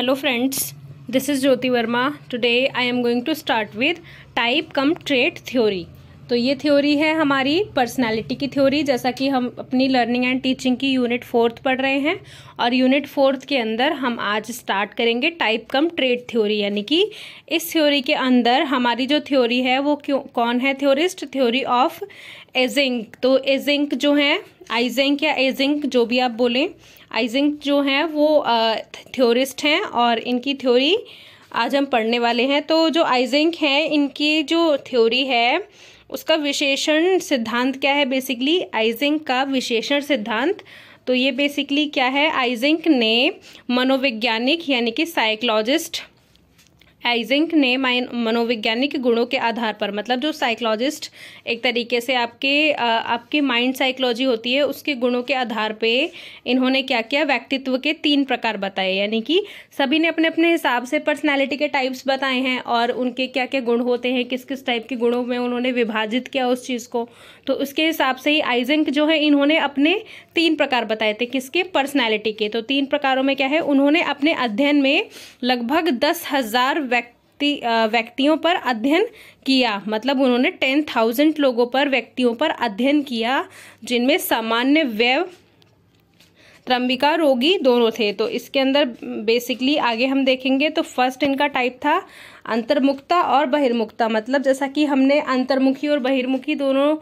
hello friends this is Jyoti Verma today I am going to start with type come trait theory तो ये theory है हमारी personality की theory जैसा कि हम अपनी लर्निंग एंड टीचिंग की यूनिट फोर्थ पढ़ रहे हैं और यूनिट फोर्थ के अंदर हम आज स्टार्ट करेंगे टाइप कम ट्रेड थ्योरी यानी कि इस थ्योरी के अंदर हमारी जो थ्योरी है वो क्यों कौन है थ्योरिस्ट थ्योरी ऑफ एजिंक तो एजिंक जो है आइजेंक या एजिंक जो भी आप बोलें आइजिंक जो हैं वो थ्योरिस्ट हैं और इनकी थ्योरी आज हम पढ़ने वाले हैं तो जो आइजेंक हैं इनकी जो थ्योरी है उसका विशेषण सिद्धांत क्या है बेसिकली आइजिंक का विशेषण सिद्धांत तो ये बेसिकली क्या है आइजिंक ने मनोवैज्ञानिक यानी कि साइकोलॉजिस्ट आइजिंक ने मनोवैज्ञानिक गुणों के आधार पर मतलब जो साइकोलॉजिस्ट एक तरीके से आपके आपके माइंड साइकोलॉजी होती है उसके गुणों के आधार पे इन्होंने क्या किया व्यक्तित्व के तीन प्रकार बताए यानी कि सभी ने अपने अपने हिसाब से पर्सनैलिटी के टाइप्स बताए हैं और उनके क्या क्या गुण होते हैं किस किस टाइप के गुणों में उन्होंने विभाजित किया उस चीज़ को तो उसके हिसाब से ही आइजिंक जो है इन्होंने अपने तीन प्रकार बताए थे किसके पर्सनैलिटी के तो तीन प्रकारों में क्या है उन्होंने अपने अध्ययन में लगभग दस हज़ार व्यक्ति व्यक्तियों पर अध्ययन किया मतलब उन्होंने टेन थाउजेंड लोगों पर व्यक्तियों पर अध्ययन किया जिनमें सामान्य व्यव त्रंबिका रोगी दोनों थे तो इसके अंदर बेसिकली आगे हम देखेंगे तो फर्स्ट इनका टाइप था अंतर्मुखता और बहिर्मुखता मतलब जैसा कि हमने अंतर्मुखी और बहिर्मुखी दोनों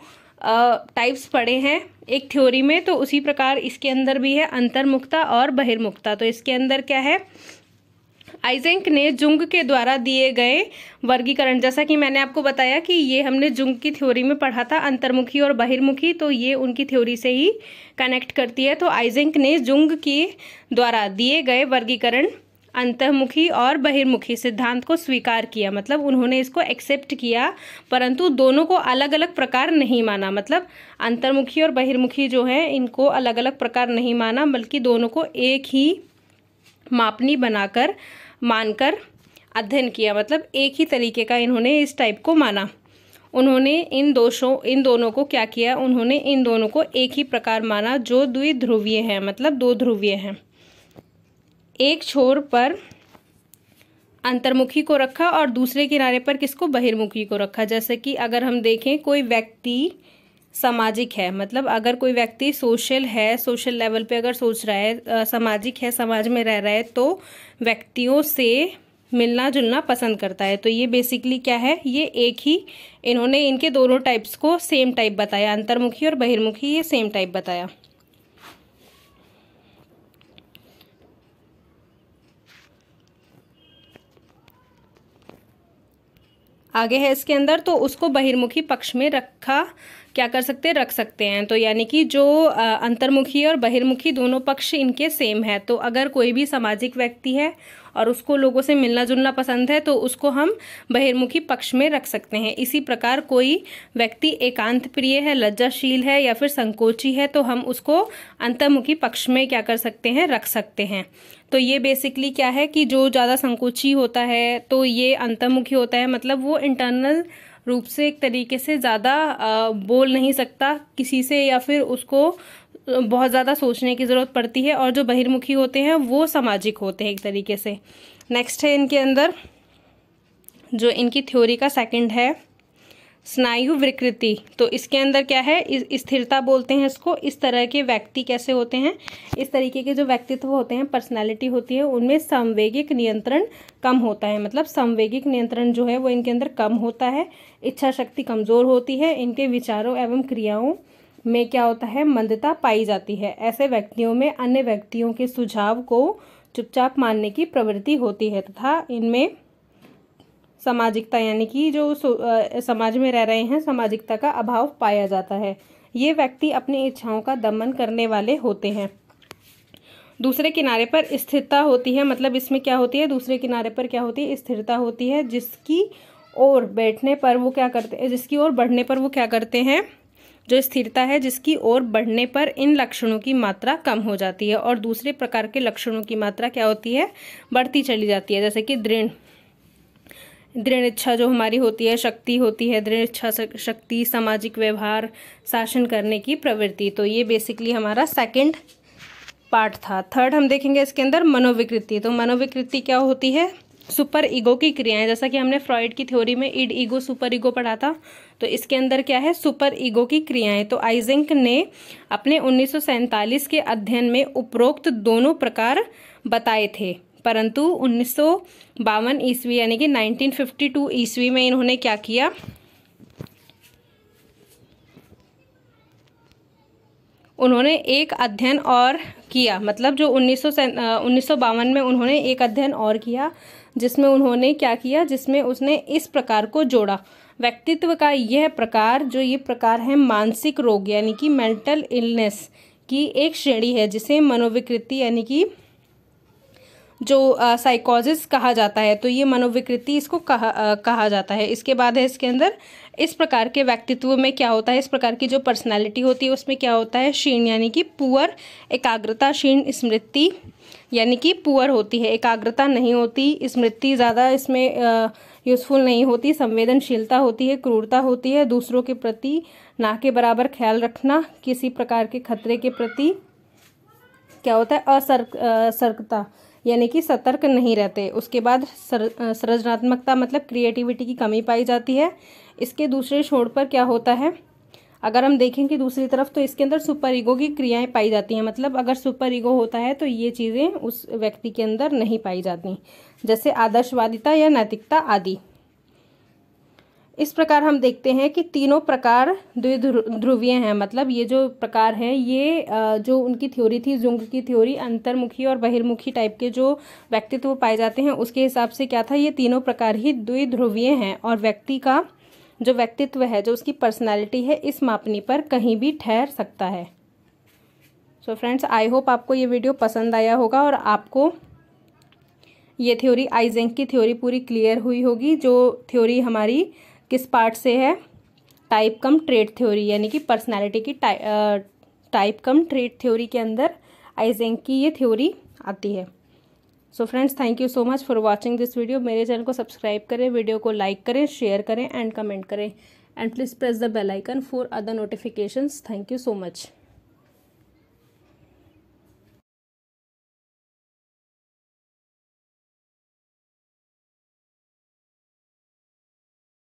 टाइप्स पढ़े हैं एक थ्योरी में तो उसी प्रकार इसके अंदर भी है अंतर्मुखता और बहिर्मुखता तो इसके अंदर क्या है आइजेंक ने जुंग के द्वारा दिए गए वर्गीकरण जैसा कि मैंने आपको बताया कि ये हमने जुंग की थ्योरी में पढ़ा था अंतर्मुखी और बहिर्मुखी तो ये उनकी थ्योरी से ही कनेक्ट करती है तो आइजेंक ने जुंग के द्वारा दिए गए वर्गीकरण अंतर्मुखी और बहिर्मुखी सिद्धांत को स्वीकार किया मतलब उन्होंने इसको एक्सेप्ट किया परंतु दोनों को अलग अलग प्रकार नहीं माना मतलब अंतर्मुखी और बहिर्मुखी जो है इनको अलग अलग प्रकार नहीं माना बल्कि दोनों को एक ही मापनी बनाकर मानकर अध्ययन किया मतलब एक ही तरीके का इन्होंने इस टाइप को माना उन्होंने इन दोषों इन दोनों को क्या किया उन्होंने इन दोनों को एक ही प्रकार माना जो द्विध्रुवीय हैं मतलब दो ध्रुवीय हैं एक छोर पर अंतर्मुखी को रखा और दूसरे किनारे पर किसको बहिर्मुखी को रखा जैसे कि अगर हम देखें कोई व्यक्ति सामाजिक है मतलब अगर कोई व्यक्ति सोशल है सोशल लेवल पे अगर सोच रहा है सामाजिक है समाज में रह रहा है तो व्यक्तियों से मिलना जुलना पसंद करता है तो ये बेसिकली क्या है ये एक ही इन्होंने इनके दोनों टाइप्स को सेम टाइप बताया अंतर्मुखी और बहिर्मुखी ये सेम टाइप बताया आगे है इसके अंदर तो उसको बहिर्मुखी पक्ष में रख रखा क्या कर सकते हैं रख सकते हैं तो यानी कि जो अंतर्मुखी और बहिर्मुखी दोनों पक्ष इनके सेम है तो अगर कोई भी सामाजिक व्यक्ति है और उसको लोगों से मिलना जुलना पसंद है तो उसको हम बहिर्मुखी पक्ष में रख सकते हैं इसी प्रकार कोई व्यक्ति एकांत प्रिय है लज्जाशील है या फिर संकोची है तो हम उसको अंतर्मुखी पक्ष में क्या कर सकते हैं रख सकते हैं तो ये बेसिकली क्या है कि जो ज़्यादा संकोची होता है तो ये अंतर्मुखी होता है मतलब वो इंटरनल रूप से एक तरीके से ज़्यादा बोल नहीं सकता किसी से या फिर उसको बहुत ज़्यादा सोचने की ज़रूरत पड़ती है और जो बहिर्मुखी होते हैं वो सामाजिक होते हैं एक तरीके से नेक्स्ट है इनके अंदर जो इनकी थ्योरी का सेकंड है स्नायु विकृति तो इसके अंदर क्या है स्थिरता बोलते हैं इसको इस तरह के व्यक्ति कैसे होते हैं इस तरीके के जो व्यक्तित्व होते हैं पर्सनालिटी होती है उनमें संवेगिक नियंत्रण कम होता है मतलब संवेगिक नियंत्रण जो है वो इनके अंदर कम होता है इच्छा शक्ति कमज़ोर होती है इनके विचारों एवं क्रियाओं में क्या होता है मंदता पाई जाती है ऐसे व्यक्तियों में अन्य व्यक्तियों के सुझाव को चुपचाप मानने की प्रवृत्ति होती है तथा इनमें सामाजिकता यानी कि जो समाज में रह रहे हैं सामाजिकता का अभाव पाया जाता है ये व्यक्ति अपनी इच्छाओं का दमन करने वाले होते हैं दूसरे किनारे पर स्थिरता होती है मतलब इसमें क्या होती है दूसरे किनारे पर क्या होती है स्थिरता होती है जिसकी ओर बैठने पर वो क्या करते हैं जिसकी ओर बढ़ने पर वो क्या करते हैं जो स्थिरता है जिसकी ओर बढ़ने पर इन लक्षणों की मात्रा कम हो जाती है और दूसरे प्रकार के लक्षणों की मात्रा क्या होती है बढ़ती चली जाती है जैसे कि दृढ़ दृढ़ इच्छा जो हमारी होती है शक्ति होती है दृढ़ इच्छा शक्ति सामाजिक व्यवहार शासन करने की प्रवृत्ति तो ये बेसिकली हमारा सेकंड पार्ट था थर्ड हम देखेंगे इसके अंदर मनोविकृति तो मनोविकृति क्या होती है सुपर ईगो की क्रियाएं जैसा कि हमने फ्रॉइड की थ्योरी में इड ईगो सुपर ईगो पढ़ा था तो इसके अंदर क्या है सुपर ईगो की क्रियाएं तो आइजेंक ने अपने उन्नीस के अध्ययन में उपरोक्त दोनों प्रकार बताए थे परंतु उन्नीस ईस्वी यानी कि 1952 ईस्वी में इन्होंने क्या किया उन्होंने एक अध्ययन और किया मतलब जो उन्नीस सौ उन्नीस में उन्होंने एक अध्ययन और किया जिसमें उन्होंने क्या किया जिसमें उसने इस प्रकार को जोड़ा व्यक्तित्व का यह प्रकार जो ये प्रकार है मानसिक रोग यानी कि मेंटल इलनेस की एक श्रेणी है जिसे मनोविकृति यानी कि जो साइकोजिस कहा जाता है तो ये मनोविकृति इसको कहा आ, कहा जाता है इसके बाद है इसके अंदर इस प्रकार के व्यक्तित्व में क्या होता है इस प्रकार की जो पर्सनैलिटी होती है उसमें क्या होता है क्षीण यानी कि पुअर एकाग्रता क्षीण स्मृति यानी कि पुअर होती है एकाग्रता नहीं होती स्मृति ज़्यादा इसमें यूज़फुल नहीं होती संवेदनशीलता होती है क्रूरता होती है दूसरों के प्रति ना के बराबर ख्याल रखना किसी प्रकार के खतरे के प्रति क्या होता है असर्क सर्कता यानी कि सतर्क नहीं रहते उसके बाद सृजनात्मकता मतलब क्रिएटिविटी की कमी पाई जाती है इसके दूसरे छोड़ पर क्या होता है अगर हम देखें कि दूसरी तरफ तो इसके अंदर सुपर ईगो की क्रियाएं पाई जाती हैं मतलब अगर सुपर ईगो होता है तो ये चीज़ें उस व्यक्ति के अंदर नहीं पाई जाती जैसे आदर्शवादिता या नैतिकता आदि इस प्रकार हम देखते हैं कि तीनों प्रकार द्विध्रुवीय हैं मतलब ये जो प्रकार हैं ये जो उनकी थ्योरी थी जुंग की थ्योरी अंतर्मुखी और बहिर्मुखी टाइप के जो व्यक्तित्व पाए जाते हैं उसके हिसाब से क्या था ये तीनों प्रकार ही द्विध्रुवीय हैं और व्यक्ति का जो व्यक्तित्व है जो उसकी पर्सनैलिटी है इस मापनी पर कहीं भी ठहर सकता है सो फ्रेंड्स आई होप आपको ये वीडियो पसंद आया होगा और आपको ये थ्योरी आइजेंक की थ्योरी पूरी क्लियर हुई होगी जो थ्योरी हमारी किस पार्ट से है टाइप कम ट्रेड थ्योरी यानी कि पर्सनालिटी की टाइप कम ट्रेड थ्योरी के अंदर आइजेंक की ये थ्योरी आती है so friends thank you so much for watching this video मेरे चैनल को सब्सक्राइब करें वीडियो को लाइक करें शेयर करें एंड कमेंट करें and please press the bell icon for other notifications thank you so much